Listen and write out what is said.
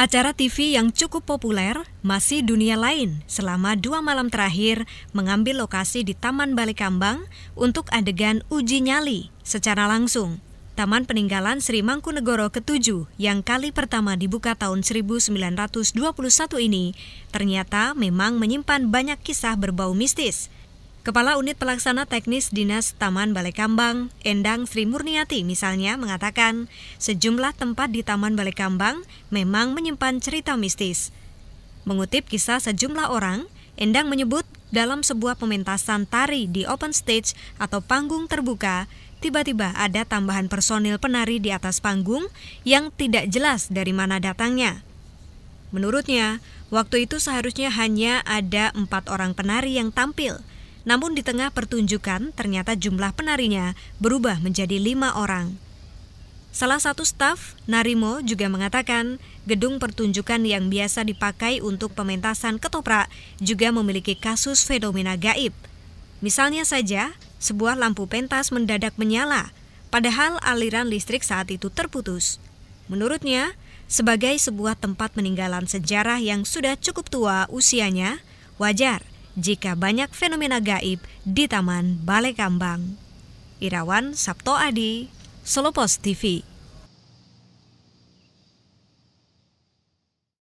Acara TV yang cukup populer, Masih Dunia Lain, selama dua malam terakhir mengambil lokasi di Taman Kambang untuk adegan uji nyali secara langsung. Taman Peninggalan Sri Mangkunegoro ke-7 yang kali pertama dibuka tahun 1921 ini ternyata memang menyimpan banyak kisah berbau mistis Kepala Unit Pelaksana Teknis Dinas Taman Balai Kambang, Endang Sri Murniati misalnya mengatakan, sejumlah tempat di Taman Balai Kambang memang menyimpan cerita mistis. Mengutip kisah sejumlah orang, Endang menyebut dalam sebuah pementasan tari di open stage atau panggung terbuka, tiba-tiba ada tambahan personil penari di atas panggung yang tidak jelas dari mana datangnya. Menurutnya, waktu itu seharusnya hanya ada empat orang penari yang tampil – namun di tengah pertunjukan, ternyata jumlah penarinya berubah menjadi lima orang. Salah satu staf, Narimo, juga mengatakan gedung pertunjukan yang biasa dipakai untuk pementasan ketoprak juga memiliki kasus fenomena gaib. Misalnya saja, sebuah lampu pentas mendadak menyala, padahal aliran listrik saat itu terputus. Menurutnya, sebagai sebuah tempat peninggalan sejarah yang sudah cukup tua usianya, wajar jika banyak fenomena gaib di Taman Balai Kambang. Irawan Sabto Adi, Solopos TV.